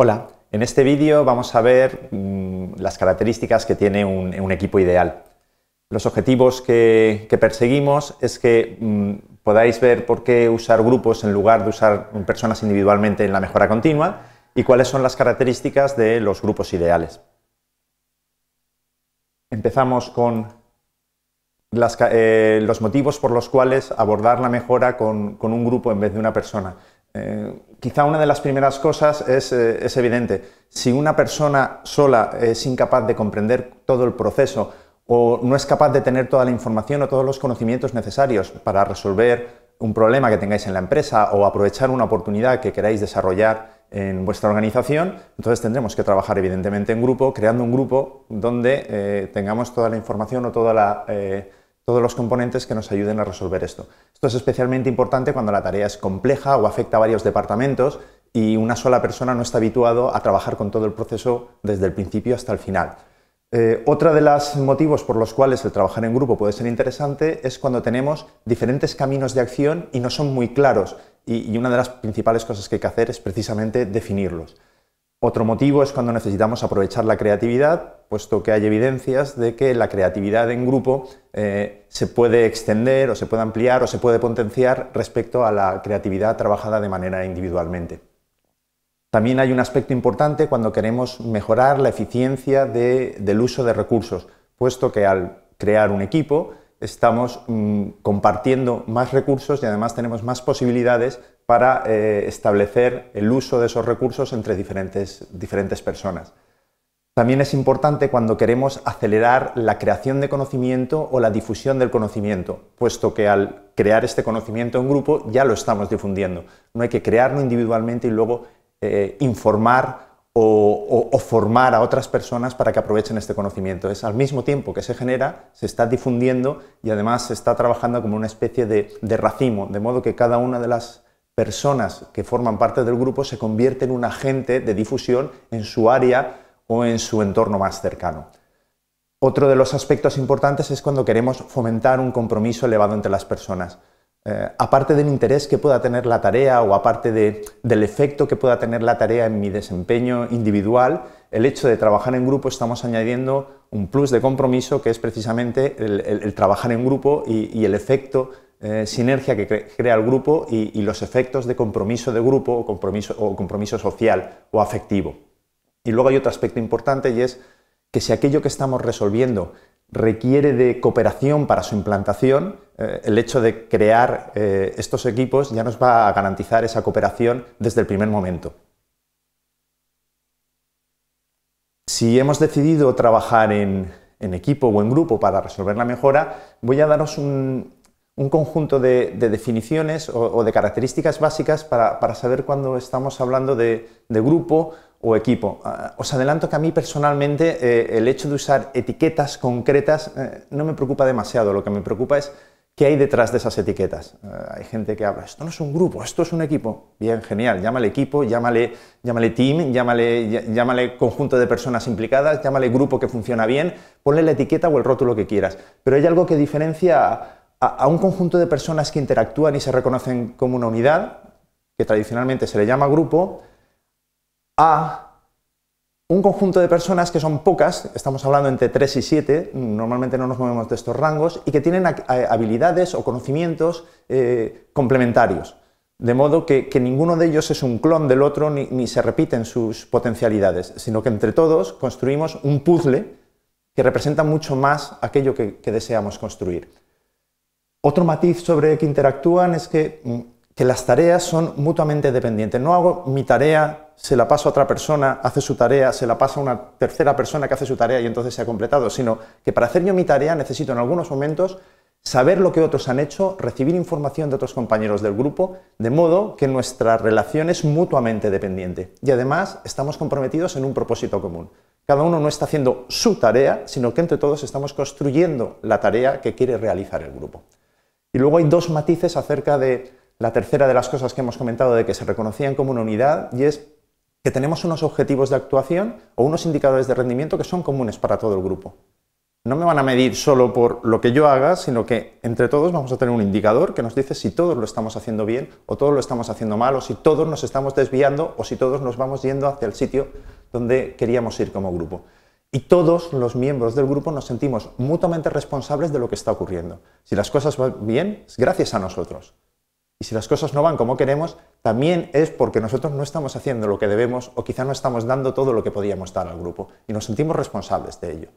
Hola, en este vídeo vamos a ver mm, las características que tiene un, equipo ideal. Los objetivos que, perseguimos es que mm, podáis ver por qué usar grupos en lugar de usar personas individualmente en la mejora continua y cuáles son las características de los grupos ideales. Empezamos con eh, los motivos por los cuales abordar la mejora con un grupo en vez de una persona. Eh, quizá una de las primeras cosas eh, es, evidente. Si una persona sola es incapaz de comprender todo el proceso o no es capaz de tener toda la información o todos los conocimientos necesarios para resolver un problema que tengáis en la empresa o aprovechar una oportunidad que queráis desarrollar en vuestra organización, entonces tendremos que trabajar evidentemente en grupo, creando un grupo donde eh, tengamos toda la información o toda la, todos los componentes que nos ayuden a resolver esto. Esto es especialmente importante cuando la tarea es compleja o afecta a varios departamentos y una sola persona no está habituado a trabajar con todo el proceso desde el principio hasta el final. Eh, otra de las motivos por los cuales el trabajar en grupo puede ser interesante es cuando tenemos diferentes caminos de acción y no son muy claros. y una de las principales cosas que hay que hacer es precisamente definirlos. Otro motivo es cuando necesitamos aprovechar la creatividad, puesto que hay evidencias de que la creatividad en grupo eh, se puede extender o se puede ampliar o se puede potenciar respecto a la creatividad trabajada de manera individualmente. También hay un aspecto importante cuando queremos mejorar la eficiencia del uso de recursos, puesto que al crear un equipo estamos mm, compartiendo más recursos y además tenemos más posibilidades para eh, establecer el uso de esos recursos entre diferentes, diferentes personas. También es importante cuando queremos acelerar la creación de conocimiento o la difusión del conocimiento, puesto que al crear este conocimiento en grupo ya lo estamos difundiendo. No hay que crearlo individualmente y luego eh, informar o, formar a otras personas para que aprovechen este conocimiento. Es al mismo tiempo que se genera, se está difundiendo y además se está trabajando como una especie de racimo, de modo que cada una de las personas que forman parte del grupo se convierte en un agente de difusión en su área o en su entorno más cercano. Otro de los aspectos importantes es cuando queremos fomentar un compromiso elevado entre las personas. Eh, aparte del interés que pueda tener la tarea o aparte del efecto que pueda tener la tarea en mi desempeño individual, el hecho de trabajar en grupo estamos añadiendo un plus de compromiso que es precisamente el, trabajar en grupo y, y el efecto eh, sinergia que crea el grupo y, los efectos de compromiso de grupo o compromiso, o compromiso social o afectivo. Y luego hay otro aspecto importante y es que si aquello que estamos resolviendo requiere de cooperación para su implantación, eh, el hecho de crear eh, estos equipos ya nos va a garantizar esa cooperación desde el primer momento. Si hemos decidido trabajar en, en equipo o en grupo para resolver la mejora, voy a daros un, un conjunto de, definiciones o, de características básicas para, saber cuando estamos hablando de, grupo o equipo. Ah, os adelanto que a mí personalmente eh, el hecho de usar etiquetas concretas eh, no me preocupa demasiado, lo que me preocupa es qué hay detrás de esas etiquetas. Eh, hay gente que habla, esto no es un grupo, esto es un equipo. Bien, genial, llámale equipo, llámale, llámale team, llámale, llámale conjunto de personas implicadas, llámale grupo que funciona bien, ponle la etiqueta o el rótulo que quieras. Pero hay algo que diferencia a, un conjunto de personas que interactúan y se reconocen como una unidad, que tradicionalmente se le llama grupo, a un conjunto de personas que son pocas, estamos hablando entre 3 y 7, normalmente no nos movemos de estos rangos, y que tienen habilidades o conocimientos eh, complementarios. De modo que, ninguno de ellos es un clon del otro ni, se repiten sus potencialidades, sino que entre todos construimos un puzzle que representa mucho más aquello que deseamos construir. Otro matiz sobre que interactúan es que, mm, que las tareas son mutuamente dependientes. No hago mi tarea se la paso a otra persona, hace su tarea, se la pasa a una tercera persona que hace su tarea y entonces se ha completado, sino que para hacer yo mi tarea necesito en algunos momentos saber lo que otros han hecho, recibir información de otros compañeros del grupo, de modo que nuestra relación es mutuamente dependiente. Y además estamos comprometidos en un propósito común. Cada uno no está haciendo su tarea, sino que entre todos estamos construyendo la tarea que quiere realizar el grupo. Y luego hay dos matices acerca de la tercera de las cosas que hemos comentado de que se reconocían como una unidad y es que tenemos unos objetivos de actuación o unos indicadores de rendimiento que son comunes para todo el grupo. No me van a medir solo por lo que yo haga, sino que entre todos vamos a tener un indicador que nos dice si todos lo estamos haciendo bien o todos lo estamos haciendo mal o si todos nos estamos desviando o si todos nos vamos yendo hacia el sitio donde queríamos ir como grupo. Y todos los miembros del grupo nos sentimos mutuamente responsables de lo que está ocurriendo. Si las cosas van bien, es gracias a nosotros. Y si las cosas no van como queremos, también es porque nosotros no estamos haciendo lo que debemos o quizá no estamos dando todo lo que podíamos dar al grupo y nos sentimos responsables de ello.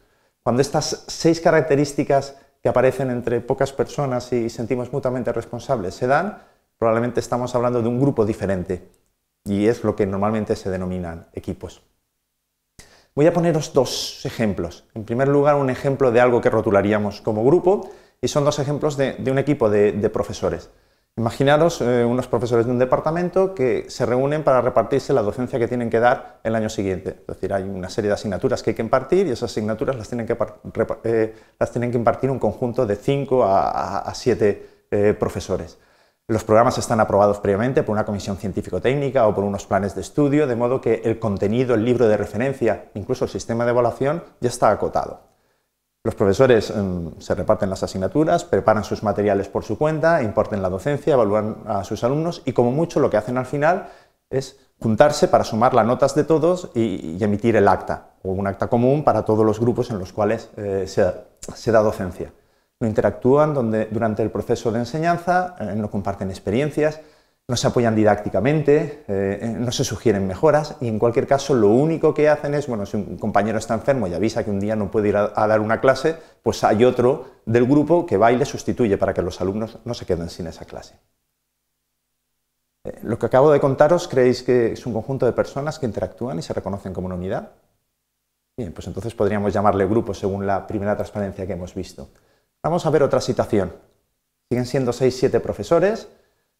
Cuando estas seis características que aparecen entre pocas personas y sentimos mutuamente responsables se dan, probablemente estamos hablando de un grupo diferente y es lo que normalmente se denominan equipos. Voy a poneros dos ejemplos. En primer lugar, un ejemplo de algo que rotularíamos como grupo y son dos ejemplos de, un equipo de, profesores. Imaginaros eh, unos profesores de un departamento que se reúnen para repartirse la docencia que tienen que dar el año siguiente. Es decir, hay una serie de asignaturas que hay que impartir y esas asignaturas las tienen que, eh, impartir un conjunto de cinco a siete eh, profesores. Los programas están aprobados previamente por una comisión científico-técnica o por unos planes de estudio, de modo que el contenido, el libro de referencia, incluso el sistema de evaluación ya está acotado. Los profesores em, se reparten las asignaturas, preparan sus materiales por su cuenta, imparten la docencia, evalúan a sus alumnos y como mucho lo que hacen al final es juntarse para sumar las notas de todos y, emitir el acta, o un acta común para todos los grupos en los cuales eh, se da docencia no interactúan donde, durante el proceso de enseñanza, eh, no comparten experiencias, no se apoyan didácticamente, eh, eh, no se sugieren mejoras y en cualquier caso lo único que hacen es, bueno, si un compañero está enfermo y avisa que un día no puede ir a, dar una clase, pues hay otro del grupo que va y le sustituye para que los alumnos no se queden sin esa clase. lo que acabo de contaros, ¿creéis que es un conjunto de personas que interactúan y se reconocen como una unidad? Bien, pues entonces podríamos llamarle grupo según la primera transparencia que hemos visto. Vamos a ver otra situación. Siguen siendo 6 siete profesores,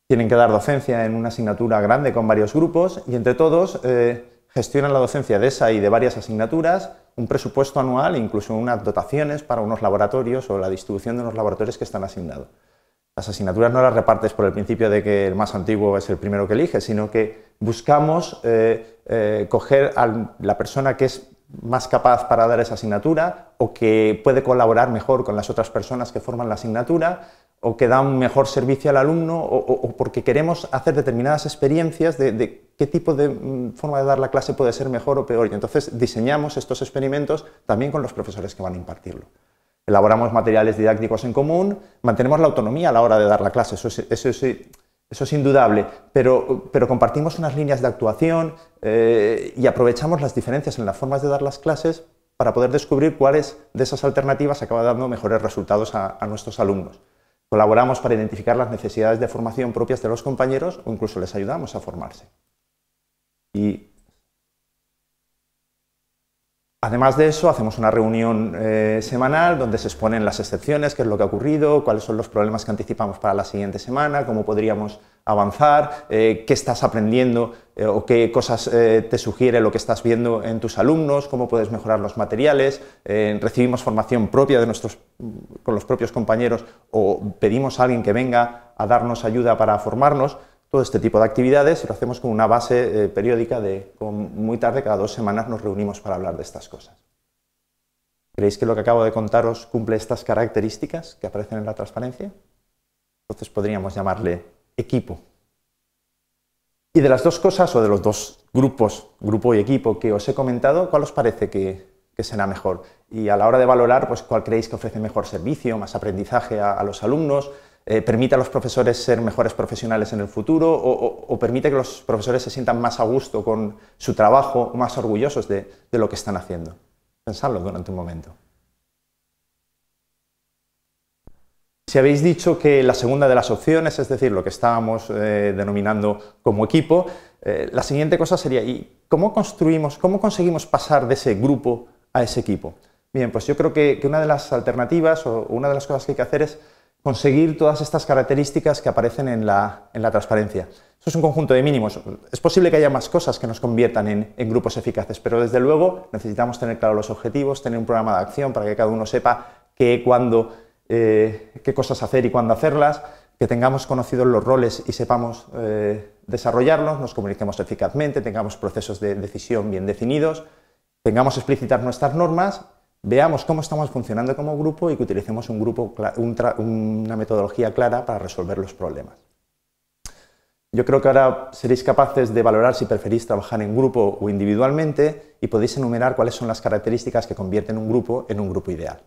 tienen que dar docencia en una asignatura grande con varios grupos y entre todos eh, gestionan la docencia de esa y de varias asignaturas, un presupuesto anual, incluso unas dotaciones para unos laboratorios o la distribución de unos laboratorios que están asignados. Las asignaturas no las repartes por el principio de que el más antiguo es el primero que elige, sino que buscamos eh, eh, coger a la persona que es más capaz para dar esa asignatura o que puede colaborar mejor con las otras personas que forman la asignatura o que da un mejor servicio al alumno o, porque queremos hacer determinadas experiencias de, qué tipo de mm, forma de dar la clase puede ser mejor o peor. Y entonces diseñamos estos experimentos también con los profesores que van a impartirlo. Elaboramos materiales didácticos en común, mantenemos la autonomía a la hora de dar la clase. eso es, eso es indudable, pero, pero compartimos unas líneas de actuación eh, y aprovechamos las diferencias en las formas de dar las clases para poder descubrir cuáles de esas alternativas acaba dando mejores resultados a, nuestros alumnos. Colaboramos para identificar las necesidades de formación propias de los compañeros o incluso les ayudamos a formarse. Además de eso, hacemos una reunión eh, semanal donde se exponen las excepciones, qué es lo que ha ocurrido, cuáles son los problemas que anticipamos para la siguiente semana, cómo podríamos avanzar, eh, qué estás aprendiendo eh, o qué cosas te sugiere lo que estás viendo en tus alumnos, cómo puedes mejorar los materiales. recibimos formación propia de nuestros, con los propios compañeros o pedimos a alguien que venga a darnos ayuda para formarnos todo este tipo de actividades y lo hacemos con una base eh, periódica de muy tarde, cada dos semanas nos reunimos para hablar de estas cosas. ¿Creéis que lo que acabo de contaros cumple estas características que aparecen en la transparencia? Entonces podríamos llamarle equipo. Y de las dos cosas o de los dos grupos, grupo y equipo que os he comentado, ¿cuál os parece que, será mejor? Y a la hora de valorar, pues cuál creéis que ofrece mejor servicio, más aprendizaje a los alumnos, eh, permite a los profesores ser mejores profesionales en el futuro o, permite que los profesores se sientan más a gusto con su trabajo, más orgullosos de, lo que están haciendo. Pensadlo durante un momento. Si habéis dicho que la segunda de las opciones, es decir, lo que estábamos eh, denominando como equipo, eh, la siguiente cosa sería, cómo construimos, cómo conseguimos pasar de ese grupo a ese equipo? Bien, pues yo creo que una de las alternativas o una de las cosas que hay que hacer es conseguir todas estas características que aparecen en la, transparencia. Eso es un conjunto de mínimos. Es posible que haya más cosas que nos conviertan en, grupos eficaces, pero desde luego necesitamos tener claros los objetivos, tener un programa de acción para que cada uno sepa qué, cuándo, eh, qué cosas hacer y cuándo hacerlas, que tengamos conocidos los roles y sepamos eh, desarrollarlos, nos comuniquemos eficazmente, tengamos procesos de decisión bien definidos, tengamos explícitas nuestras normas veamos cómo estamos funcionando como grupo y que utilicemos un grupo, una metodología clara para resolver los problemas. Yo creo que ahora seréis capaces de valorar si preferís trabajar en grupo o individualmente y podéis enumerar cuáles son las características que convierten un grupo en un grupo ideal.